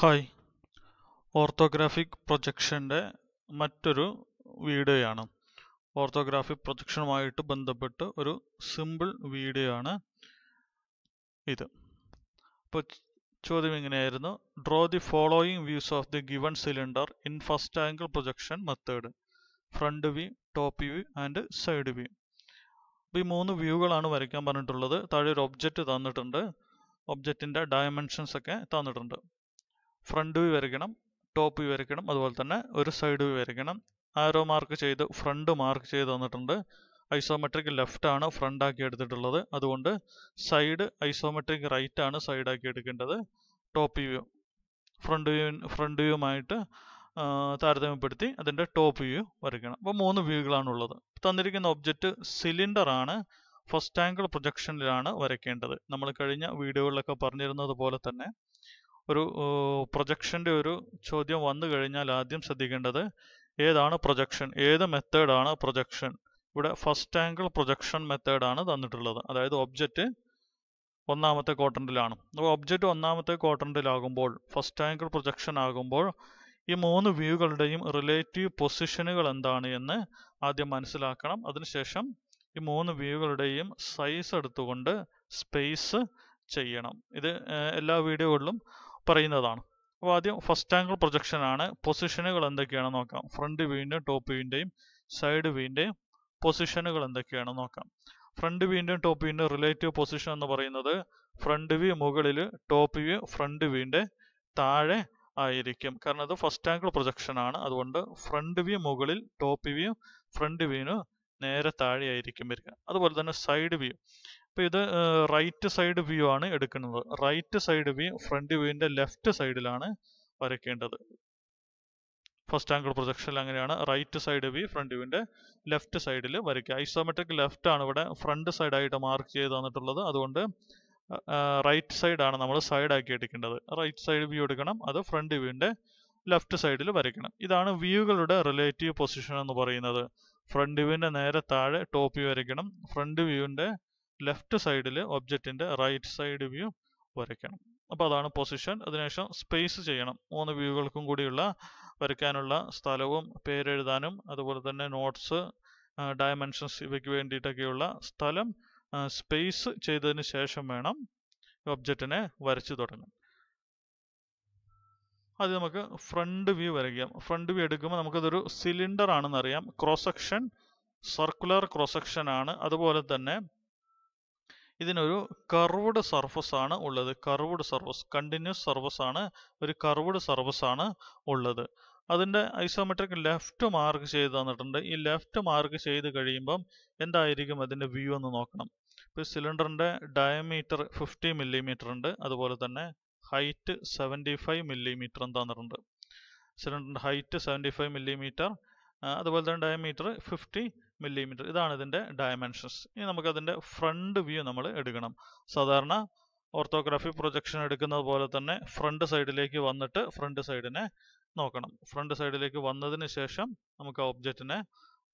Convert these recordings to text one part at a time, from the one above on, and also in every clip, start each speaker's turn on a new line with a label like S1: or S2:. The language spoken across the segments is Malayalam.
S1: ഹായ് ഓർത്തോഗ്രാഫിക് പ്രൊജക്ഷൻ്റെ മറ്റൊരു വീഡിയോയാണ് ഓർത്തോഗ്രാഫിക് പ്രൊജക്ഷനുമായിട്ട് ബന്ധപ്പെട്ട് ഒരു സിമ്പിൾ വീഡിയോ ആണ് ഇത് അപ്പോൾ ചോദ്യം ഇങ്ങനെയായിരുന്നു draw the following views of the given cylinder in first angle projection method front view top view and side view അപ്പോൾ ഈ മൂന്ന് വ്യൂകളാണ് വരയ്ക്കാൻ പറഞ്ഞിട്ടുള്ളത് താഴെ ഒരു ഒബ്ജക്റ്റ് തന്നിട്ടുണ്ട് ഒബ്ജക്റ്റിൻ്റെ ഡയമെൻഷൻസ് ഒക്കെ തന്നിട്ടുണ്ട് ഫ്രണ്ട് വ്യൂ വരയ്ക്കണം ടോപ്പ് വ്യൂ വരയ്ക്കണം അതുപോലെ തന്നെ ഒരു സൈഡ് വ്യൂ വരയ്ക്കണം ആരോ മാർക്ക് ചെയ്ത് ഫ്രണ്ട് മാർക്ക് ചെയ്ത് തന്നിട്ടുണ്ട് ഐസോമെട്രിക് ലെഫ്റ്റ് ആണ് ഫ്രണ്ട് ആക്കി എടുത്തിട്ടുള്ളത് അതുകൊണ്ട് സൈഡ് ഐസോമെട്രിക് റൈറ്റ് ആണ് സൈഡ് ആക്കി എടുക്കേണ്ടത് top view front view front വ്യൂമായിട്ട് താരതമ്യപ്പെടുത്തി അതിൻ്റെ ടോപ്പ് വ്യൂ വരയ്ക്കണം അപ്പോൾ മൂന്ന് ഉള്ളത് തന്നിരിക്കുന്ന ഒബ്ജക്റ്റ് സിലിണ്ടർ ആണ് ഫസ്റ്റ് ആംഗിൾ പ്രൊജക്ഷനിലാണ് വരയ്ക്കേണ്ടത് നമ്മൾ കഴിഞ്ഞ വീഡിയോകളിലൊക്കെ പറഞ്ഞിരുന്നത് പോലെ തന്നെ ഒരു പ്രൊജക്ഷൻ്റെ ഒരു ചോദ്യം വന്നു കഴിഞ്ഞാൽ ആദ്യം ശ്രദ്ധിക്കേണ്ടത് ഏതാണ് പ്രൊജക്ഷൻ ഏത് മെത്തേഡാണ് പ്രൊജക്ഷൻ ഇവിടെ ഫസ്റ്റ് ആംഗിൾ പ്രൊജക്ഷൻ മെത്തേഡാണ് തന്നിട്ടുള്ളത് അതായത് ഒബ്ജക്റ്റ് ഒന്നാമത്തെ ക്വാർട്ടറിലാണ് അപ്പോൾ ഒബ്ജക്റ്റ് ഒന്നാമത്തെ ക്വാർട്ടറിലാകുമ്പോൾ ഫസ്റ്റ് ആംഗിൾ പ്രൊജക്ഷൻ ആകുമ്പോൾ ഈ മൂന്ന് വ്യൂകളുടെയും റിലേറ്റീവ് പൊസിഷനുകൾ എന്താണ് എന്ന് ആദ്യം മനസ്സിലാക്കണം അതിനുശേഷം ഈ മൂന്ന് വ്യൂകളുടെയും സൈസ് എടുത്തുകൊണ്ട് സ്പേസ് ചെയ്യണം ഇത് എല്ലാ വീഡിയോകളിലും പറയുന്നതാണ് അപ്പോൾ ആദ്യം ഫസ്റ്റ് ആംഗിൾ പ്രൊജക്ഷൻ ആണ് പൊസിഷനുകൾ എന്തൊക്കെയാണെന്ന് നോക്കാം ഫ്രണ്ട് വ്യൂവിൻ്റെയും ടോപ്പ് വ്യൂവിൻ്റെയും സൈഡ് വ്യൂവിൻ്റെയും പൊസിഷനുകൾ എന്തൊക്കെയാണെന്ന് നോക്കാം ഫ്രണ്ട് വ്യൂവിൻ്റെയും ടോപ്പ് വ്യൂവിൻ്റെയും റിലേറ്റീവ് പൊസിഷൻ എന്ന് പറയുന്നത് ഫ്രണ്ട് വ്യൂ മുകളിൽ ടോപ്പ് വ്യൂ ഫ്രണ്ട് വ്യൂവിൻ്റെ താഴെ ആയിരിക്കും കാരണം അത് ഫസ്റ്റ് ആംഗിൾ പ്രൊജക്ഷൻ ആണ് അതുകൊണ്ട് ഫ്രണ്ട് വ്യൂ മുകളിൽ ടോപ്പ് വ്യൂ ഫ്രണ്ട് വ്യൂവിന് നേരെ താഴെയായിരിക്കും വരിക അതുപോലെ തന്നെ സൈഡ് വ്യൂ അപ്പൊ ഇത് റൈറ്റ് സൈഡ് വ്യൂ ആണ് എടുക്കുന്നത് റൈറ്റ് സൈഡ് വ്യൂ ഫ്രണ്ട് വ്യൂവിന്റെ ലെഫ്റ്റ് സൈഡിലാണ് വരയ്ക്കേണ്ടത് ഫസ്റ്റ് ആംഗിൾ പ്രൊജക്ഷനിൽ അങ്ങനെയാണ് റൈറ്റ് സൈഡ് വി ഫ്രണ്ട് വ്യൂവിന്റെ ലെഫ്റ്റ് സൈഡിൽ വരയ്ക്കുക ഐസോമെട്രിക് ലെഫ്റ്റ് ആണ് ഇവിടെ ഫ്രണ്ട് സൈഡായിട്ട് മാർക്ക് ചെയ്ത് തന്നിട്ടുള്ളത് അതുകൊണ്ട് റൈറ്റ് സൈഡാണ് നമ്മൾ സൈഡാക്കി എടുക്കേണ്ടത് റൈറ്റ് സൈഡ് വ്യൂ എടുക്കണം അത് ഫ്രണ്ട് വ്യൂവിന്റെ ലെഫ്റ്റ് സൈഡിൽ വരയ്ക്കണം ഇതാണ് വ്യൂകളുടെ റിലേറ്റീവ് പൊസിഷൻ എന്ന് പറയുന്നത് ഫ്രണ്ട് വ്യൂവിന്റെ നേരെ താഴെ ടോപ്പ് വ്യൂ വരയ്ക്കണം ഫ്രണ്ട് വ്യൂവിന്റെ ലെഫ്റ്റ് സൈഡിൽ ഒബ്ജക്റ്റിൻ്റെ റൈറ്റ് സൈഡ് വ്യൂ വരയ്ക്കണം അപ്പോൾ അതാണ് പൊസിഷൻ അതിനുശേഷം സ്പേസ് ചെയ്യണം മൂന്ന് വ്യൂകൾക്കും കൂടിയുള്ള വരയ്ക്കാനുള്ള സ്ഥലവും പേരെഴുതാനും അതുപോലെ തന്നെ നോട്ട്സ് ഡയമെൻഷൻസ് ഇവയ്ക്ക് വേണ്ടിയിട്ടൊക്കെയുള്ള സ്ഥലം സ്പേസ് ചെയ്തതിന് ശേഷം വേണം ഒബ്ജക്റ്റിനെ വരച്ചു തുടങ്ങാൻ അത് നമുക്ക് ഫ്രണ്ട് വ്യൂ വരയ്ക്കാം ഫ്രണ്ട് വ്യൂ എടുക്കുമ്പോൾ നമുക്കതൊരു സിലിണ്ടർ ആണെന്നറിയാം cross section circular cross section ആണ് അതുപോലെ തന്നെ ഇതിനൊരു കർവ്ഡ് സർഫസ് ആണ് ഉള്ളത് കർവ്ഡ് സർഫസ് കണ്ടിന്യൂസ് സർഫസ് ആണ് ഒരു കർവ്ഡ് സർഫസ് ആണ് ഉള്ളത് അതിൻ്റെ ഐസോമെട്രിക് ലെഫ്റ്റ് മാർക്ക് ചെയ്ത് തന്നിട്ടുണ്ട് ഈ ലെഫ്റ്റ് മാർക്ക് ചെയ്ത് കഴിയുമ്പം എന്തായിരിക്കും അതിൻ്റെ വ്യൂ എന്ന് നോക്കണം ഇപ്പോൾ സിലിണ്ടറിൻ്റെ ഡയമീറ്റർ ഫിഫ്റ്റി മില്ലിമീറ്റർ ഉണ്ട് അതുപോലെ തന്നെ ഹൈറ്റ് സെവൻറ്റി ഫൈവ് മില്ലിമീറ്റർ തന്നിട്ടുണ്ട് സിലിണ്ടറിൻ്റെ ഹൈറ്റ് സെവൻറ്റി ഫൈവ് മില്ലിമീറ്റർ അതുപോലെ തന്നെ ഡയമീറ്റർ ഫിഫ്റ്റി മില്ലിമീറ്റർ ഇതാണ് ഇതിൻ്റെ ഡയമെൻഷൻസ് ഇനി നമുക്കതിൻ്റെ ഫ്രണ്ട് വ്യൂ നമ്മൾ എടുക്കണം സാധാരണ ഓർത്തോഗ്രാഫി പ്രൊജക്ഷൻ എടുക്കുന്നത് പോലെ തന്നെ ഫ്രണ്ട് സൈഡിലേക്ക് വന്നിട്ട് ഫ്രണ്ട് സൈഡിനെ നോക്കണം ഫ്രണ്ട് സൈഡിലേക്ക് വന്നതിന് ശേഷം നമുക്ക് ആ ഒബ്ജക്റ്റിനെ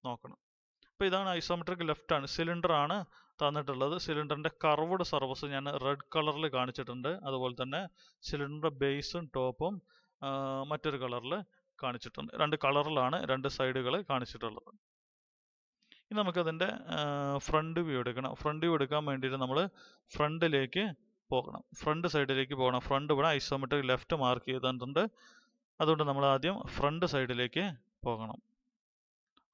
S1: നോക്കണം അപ്പോൾ ഇതാണ് ഐസോമെട്രിക് ലെഫ്റ്റ് ആണ് സിലിണ്ടർ ആണ് തന്നിട്ടുള്ളത് സിലിണ്ടറിൻ്റെ കർവ്ഡ് സർവസ് ഞാൻ റെഡ് കളറിൽ കാണിച്ചിട്ടുണ്ട് അതുപോലെ തന്നെ സിലിണ്ടറിൻ്റെ ബേസും ടോപ്പും മറ്റൊരു കളറിൽ കാണിച്ചിട്ടുണ്ട് രണ്ട് കളറിലാണ് രണ്ട് സൈഡുകൾ കാണിച്ചിട്ടുള്ളത് ഇനി നമുക്കതിൻ്റെ ഫ്രണ്ട് വ്യൂ എടുക്കണം ഫ്രണ്ട് വ്യൂ എടുക്കാൻ വേണ്ടിയിട്ട് നമ്മൾ ഫ്രണ്ടിലേക്ക് പോകണം ഫ്രണ്ട് സൈഡിലേക്ക് പോകണം ഫ്രണ്ട് ഇവിടെ ഐസോമെട്രിക് ലെഫ്റ്റ് മാർക്ക് ചെയ്തിട്ടുണ്ട് അതുകൊണ്ട് നമ്മൾ ആദ്യം ഫ്രണ്ട് സൈഡിലേക്ക് പോകണം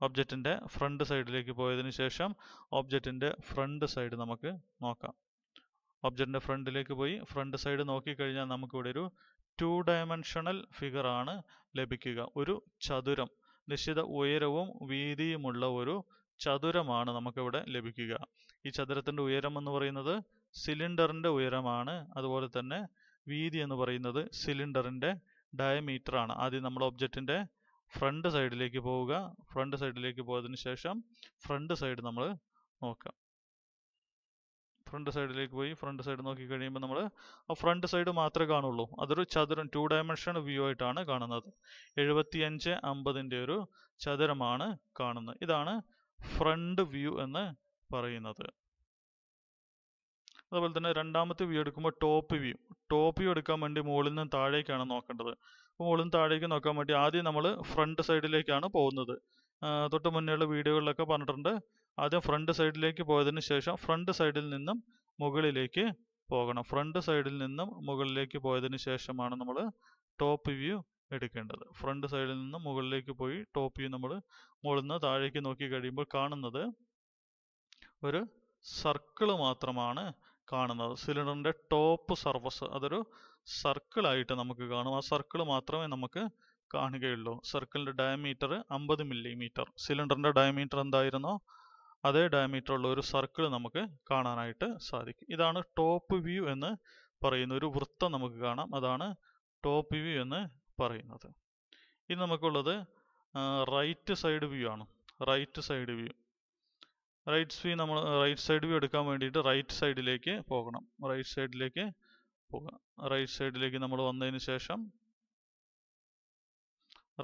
S1: ഒബ്ജക്റ്റിൻ്റെ ഫ്രണ്ട് സൈഡിലേക്ക് പോയതിന് ശേഷം ഒബ്ജക്റ്റിൻ്റെ ഫ്രണ്ട് സൈഡ് നമുക്ക് നോക്കാം ഒബ്ജക്റ്റിൻ്റെ ഫ്രണ്ടിലേക്ക് പോയി ഫ്രണ്ട് സൈഡ് നോക്കിക്കഴിഞ്ഞാൽ നമുക്കിവിടെ ഒരു ടു ഡയമെൻഷണൽ ഫിഗറാണ് ലഭിക്കുക ഒരു ചതുരം നിശ്ചിത ഉയരവും വീതിയുമുള്ള ഒരു ചതുരമാണ് നമുക്കിവിടെ ലഭിക്കുക ഈ ചതുരത്തിൻ്റെ ഉയരം എന്ന് പറയുന്നത് സിലിണ്ടറിൻ്റെ ഉയരമാണ് അതുപോലെ തന്നെ വീതി എന്ന് പറയുന്നത് സിലിണ്ടറിൻ്റെ ഡയമീറ്റർ ആണ് ആദ്യം നമ്മൾ ഒബ്ജക്റ്റിൻ്റെ ഫ്രണ്ട് സൈഡിലേക്ക് പോവുക ഫ്രണ്ട് സൈഡിലേക്ക് പോയതിന് ശേഷം ഫ്രണ്ട് സൈഡ് നമ്മൾ നോക്കാം ഫ്രണ്ട് സൈഡിലേക്ക് പോയി ഫ്രണ്ട് സൈഡ് നോക്കി കഴിയുമ്പോൾ നമ്മൾ ആ ഫ്രണ്ട് സൈഡ് മാത്രമേ കാണുള്ളൂ അതൊരു ചതുരം ടു ഡയമെൻഷൻ വ്യൂ ആയിട്ടാണ് കാണുന്നത് എഴുപത്തിയഞ്ച് അമ്പതിൻ്റെ ഒരു ചതുരമാണ് കാണുന്നത് ഇതാണ് ഫ്രണ്ട് വ്യൂ എന്ന് പറയുന്നത് അതുപോലെ തന്നെ രണ്ടാമത്തെ വ്യൂ എടുക്കുമ്പോൾ ടോപ്പ് വ്യൂ ടോപ്പ് വ്യൂ എടുക്കാൻ വേണ്ടി മുകളിൽ നിന്ന് താഴേക്കാണ് നോക്കേണ്ടത് അപ്പോൾ മുകളിൽ നിന്ന് താഴേക്ക് നോക്കാൻ വേണ്ടി ആദ്യം നമ്മൾ ഫ്രണ്ട് സൈഡിലേക്കാണ് പോകുന്നത് തൊട്ട് മുന്നേയുള്ള വീഡിയോകളിലൊക്കെ പറഞ്ഞിട്ടുണ്ട് ആദ്യം ഫ്രണ്ട് സൈഡിലേക്ക് പോയതിന് ശേഷം ഫ്രണ്ട് സൈഡിൽ നിന്നും മുകളിലേക്ക് പോകണം ഫ്രണ്ട് സൈഡിൽ നിന്നും മുകളിലേക്ക് പോയതിന് ശേഷമാണ് നമ്മൾ ടോപ്പ് വ്യൂ എടുക്കേണ്ടത് ഫ്രണ്ട് സൈഡിൽ നിന്ന് മുകളിലേക്ക് പോയി ടോപ്പ് വ്യൂ നമ്മൾ മുകളിൽ നിന്ന് താഴേക്ക് നോക്കി കഴിയുമ്പോൾ കാണുന്നത് ഒരു സർക്കിൾ മാത്രമാണ് കാണുന്നത് സിലിണ്ടറിൻ്റെ ടോപ്പ് സർഫസ് അതൊരു സർക്കിളായിട്ട് നമുക്ക് കാണും ആ സർക്കിൾ മാത്രമേ നമുക്ക് കാണുകയുള്ളൂ സർക്കിളിൻ്റെ ഡയമീറ്റർ അമ്പത് മില്ലിമീറ്റർ സിലിണ്ടറിൻ്റെ ഡയമീറ്റർ എന്തായിരുന്നോ അതേ ഡയമീറ്റർ ഉള്ള ഒരു സർക്കിൾ നമുക്ക് കാണാനായിട്ട് സാധിക്കും ഇതാണ് ടോപ്പ് വ്യൂ എന്ന് പറയുന്ന ഒരു വൃത്തം നമുക്ക് കാണാം അതാണ് ടോപ്പ് വ്യൂ എന്ന് പറയുന്നത് ഇനി നമുക്കുള്ളത് റൈറ്റ് സൈഡ് വ്യൂ ആണ് right side view right view നമ്മൾ റൈറ്റ് സൈഡ് വ്യൂ എടുക്കാൻ വേണ്ടിയിട്ട് റൈറ്റ് സൈഡിലേക്ക് പോകണം റൈറ്റ് സൈഡിലേക്ക് പോകണം റൈറ്റ് സൈഡിലേക്ക് നമ്മൾ വന്നതിന് ശേഷം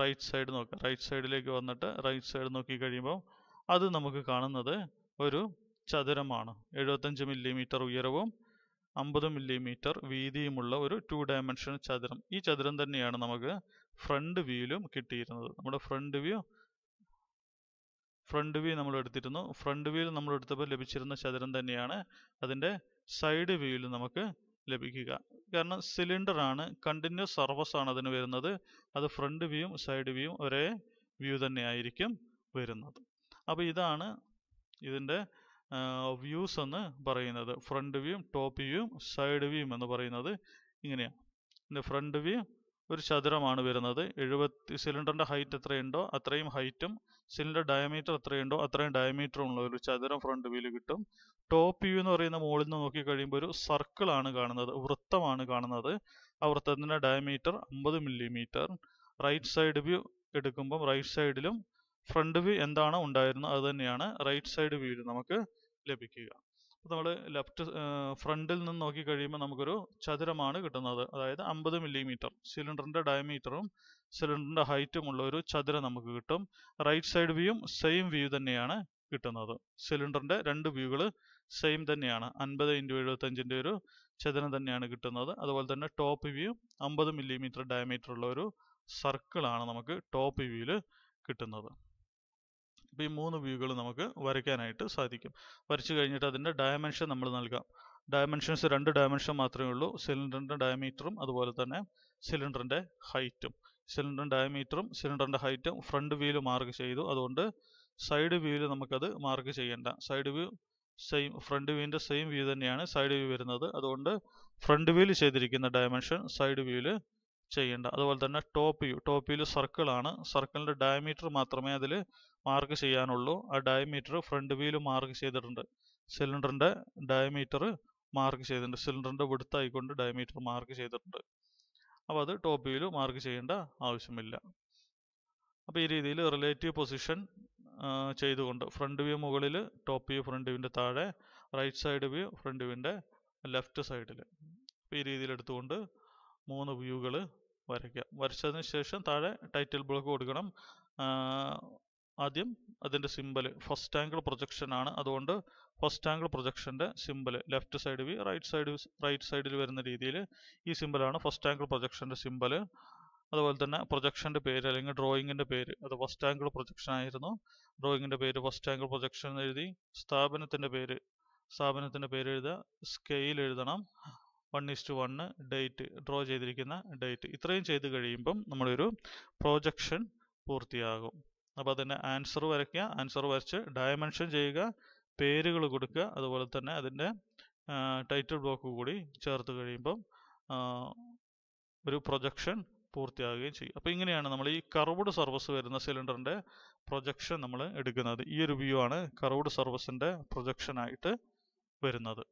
S1: റൈറ്റ് സൈഡ് നോക്കാം റൈറ്റ് സൈഡിലേക്ക് വന്നിട്ട് റൈറ്റ് സൈഡ് നോക്കി കഴിയുമ്പോൾ അത് നമുക്ക് കാണുന്നത് ഒരു ചതുരമാണ് എഴുപത്തഞ്ച് മില്ലിമീറ്റർ ഉയരവും അമ്പത് മില്ലിമീറ്റർ വീതിയുമുള്ള ഒരു ടു ഡയമെൻഷൻ ചതുരം ഈ ചതുരം തന്നെയാണ് നമുക്ക് ഫ്രണ്ട് വ്യൂയിലും കിട്ടിയിരുന്നത് നമ്മുടെ ഫ്രണ്ട് വ്യൂ ഫ്രണ്ട് വ്യൂ നമ്മൾ എടുത്തിരുന്നു ഫ്രണ്ട് വ്യൂയിൽ നമ്മൾ എടുത്തപ്പോൾ ലഭിച്ചിരുന്ന ചതുരം തന്നെയാണ് അതിൻ്റെ സൈഡ് വ്യൂയിൽ നമുക്ക് ലഭിക്കുക കാരണം സിലിണ്ടർ ആണ് കണ്ടിന്യൂസ് സർവസ് ആണ് അതിന് വരുന്നത് അത് ഫ്രണ്ട് വ്യൂയും സൈഡ് വ്യൂയും ഒരേ വ്യൂ തന്നെയായിരിക്കും വരുന്നത് അപ്പോൾ ഇതാണ് ഇതിൻ്റെ വ്യൂസ് എന്ന് പറയുന്നത് front view top view side view എന്ന് പറയുന്നത് ഇങ്ങനെയാണ് ഇതിൻ്റെ ഫ്രണ്ട് വ്യൂ ഒരു ചതുരമാണ് വരുന്നത് എഴുപത്തി സിലിണ്ടറിൻ്റെ ഹൈറ്റ് എത്രയുണ്ടോ അത്രയും ഹൈറ്റും സിലിണ്ടർ ഡയമീറ്റർ എത്രയുണ്ടോ അത്രയും ഡയമീറ്ററും ഉള്ള ഒരു ചതുരം ഫ്രണ്ട് വ്യൂയിൽ കിട്ടും ടോപ്പ് വ്യൂ എന്ന് പറയുന്ന മുകളിൽ നിന്ന് നോക്കി കഴിയുമ്പോൾ ഒരു സർക്കിളാണ് കാണുന്നത് വൃത്തമാണ് കാണുന്നത് ആ വൃത്തത്തിൻ്റെ ഡയമീറ്റർ അമ്പത് മില്ലിമീറ്റർ റൈറ്റ് സൈഡ് വ്യൂ എടുക്കുമ്പം റൈറ്റ് സൈഡിലും ഫ്രണ്ട് വ്യൂ എന്താണോ ഉണ്ടായിരുന്നത് അത് തന്നെയാണ് റൈറ്റ് സൈഡ് വ്യൂ നമുക്ക് ലഭിക്കുക അപ്പോൾ നമ്മൾ ലെഫ്റ്റ് ഫ്രണ്ടിൽ നിന്ന് നോക്കി കഴിയുമ്പോൾ നമുക്കൊരു ചതുരമാണ് കിട്ടുന്നത് അതായത് അമ്പത് മില്ലിമീറ്റർ സിലിണ്ടറിൻ്റെ ഡയമീറ്ററും സിലിണ്ടറിൻ്റെ ഹൈറ്റുമുള്ള ഒരു ചതുരം നമുക്ക് കിട്ടും റൈറ്റ് സൈഡ് വ്യൂയും സെയിം വ്യൂ തന്നെയാണ് കിട്ടുന്നത് സിലിണ്ടറിൻ്റെ രണ്ട് വ്യൂകൾ സെയിം തന്നെയാണ് അൻപത് ഇൻറ്റു എഴുപത്തഞ്ചിൻ്റെ ഒരു ചതുരം തന്നെയാണ് കിട്ടുന്നത് അതുപോലെ തന്നെ ടോപ്പ് വ്യൂ അമ്പത് മില്ലിമീറ്റർ ഡയമീറ്റർ ഉള്ള ഒരു സർക്കിളാണ് നമുക്ക് ടോപ്പ് വ്യൂവിൽ കിട്ടുന്നത് അപ്പം ഈ മൂന്ന് വ്യൂകൾ നമുക്ക് വരയ്ക്കാനായിട്ട് സാധിക്കും വരച്ചു കഴിഞ്ഞിട്ട് അതിൻ്റെ ഡയമെൻഷൻ നമ്മൾ നൽകാം ഡയമെൻഷൻസ് രണ്ട് ഡയമെൻഷൻ മാത്രമേ ഉള്ളൂ സിലിണ്ടറിൻ്റെ ഡയമീറ്ററും അതുപോലെ തന്നെ സിലിണ്ടറിൻ്റെ ഹൈറ്റും സിലിണ്ടറിൻ്റെ ഡയമീറ്ററും സിലിണ്ടറിൻ്റെ ഹൈറ്റും ഫ്രണ്ട് വ്യൂവിൽ മാർക്ക് ചെയ്തു അതുകൊണ്ട് സൈഡ് വ്യൂവിൽ നമുക്കത് മാർക്ക് ചെയ്യേണ്ട സൈഡ് വ്യൂ സെയിം ഫ്രണ്ട് വ്യൂവിൻ്റെ സെയിം വ്യൂ തന്നെയാണ് സൈഡ് വ്യൂ വരുന്നത് അതുകൊണ്ട് ഫ്രണ്ട് വ്യൂവിൽ ചെയ്തിരിക്കുന്ന ഡയമെൻഷൻ സൈഡ് വ്യൂവിൽ ചെയ്യേണ്ട അതുപോലെ തന്നെ ടോപ്പ് വ്യൂ ടോപ്പ് വ്യൂവിൽ സർക്കിളാണ് സർക്കിളിൻ്റെ ഡയമീറ്റർ മാത്രമേ അതിൽ മാർക്ക് ചെയ്യാനുള്ളൂ ആ ഡയമീറ്റർ ഫ്രണ്ട് വീല് മാർക്ക് ചെയ്തിട്ടുണ്ട് സിലിണ്ടറിൻ്റെ ഡയമീറ്റർ മാർക്ക് ചെയ്തിട്ടുണ്ട് സിലിണ്ടറിൻ്റെ വിടുത്തായിക്കൊണ്ട് ഡയമീറ്റർ മാർക്ക് ചെയ്തിട്ടുണ്ട് അപ്പോൾ അത് ടോപ്പ് വീല് മാർക്ക് ചെയ്യേണ്ട ആവശ്യമില്ല അപ്പോൾ ഈ രീതിയിൽ റിലേറ്റീവ് പൊസിഷൻ ചെയ്തുകൊണ്ട് ഫ്രണ്ട് വ്യൂ മുകളിൽ ടോപ്പ് വ്യൂ ഫ്രണ്ട് വ്യൂവിൻ്റെ താഴെ റൈറ്റ് സൈഡ് വ്യൂ ഫ്രണ്ട് വ്യൂവിൻ്റെ ലെഫ്റ്റ് സൈഡിൽ അപ്പോൾ ഈ രീതിയിൽ എടുത്തുകൊണ്ട് മൂന്ന് വ്യൂകൾ വരയ്ക്കുക വരച്ചതിന് ശേഷം താഴെ ടൈറ്റിൽ ബ്ലോക്ക് കൊടുക്കണം ആദ്യം അതിൻ്റെ സിമ്പിൾ ഫസ്റ്റ് ആംഗിൾ പ്രൊജക്ഷൻ ആണ് അതുകൊണ്ട് ഫസ്റ്റ് ആംഗിൾ പ്രൊജക്ഷൻ്റെ simple left side view right side right സൈഡിൽ വരുന്ന രീതിയിൽ ഈ സിമ്പിളാണ് ഫസ്റ്റ് ആംഗിൾ പ്രൊജക്ഷൻ്റെ സിമ്പിൾ അതുപോലെ തന്നെ പ്രൊജക്ഷൻ്റെ പേര് അല്ലെങ്കിൽ ഡ്രോയിങ്ങിൻ്റെ പേര് അത് ഫസ്റ്റ് ആംഗിൾ പ്രൊജക്ഷൻ ആയിരുന്നു ഡ്രോയിങ്ങിൻ്റെ പേര് ഫസ്റ്റ് ആംഗിൾ പ്രൊജക്ഷൻ എഴുതി സ്ഥാപനത്തിൻ്റെ പേര് സ്ഥാപനത്തിൻ്റെ പേര് എഴുതുക സ്കെയിൽ എഴുതണം one is to one date draw ചെയ്തിരിക്കുന്ന ഡേറ്റ് ഇത്രയും ചെയ്ത് കഴിയുമ്പം നമ്മളൊരു പ്രൊജക്ഷൻ പൂർത്തിയാകും അപ്പോൾ അതിൻ്റെ ആൻസർ വരയ്ക്കുക ആൻസർ വരച്ച് ഡയമെൻഷൻ ചെയ്യുക പേരുകൾ കൊടുക്കുക അതുപോലെ തന്നെ അതിൻ്റെ ടൈറ്റിൽ ബ്ലോക്ക് കൂടി ചേർത്ത് കഴിയുമ്പം ഒരു പ്രൊജക്ഷൻ പൂർത്തിയാകുകയും ചെയ്യും അപ്പോൾ ഇങ്ങനെയാണ് നമ്മൾ ഈ കർവ്ഡ് സർവസ് വരുന്ന സിലിണ്ടറിൻ്റെ പ്രൊജക്ഷൻ നമ്മൾ എടുക്കുന്നത് ഈ ഒരു വ്യൂ ആണ് കർവ്ഡ് സർവസിൻ്റെ പ്രൊജക്ഷനായിട്ട് വരുന്നത്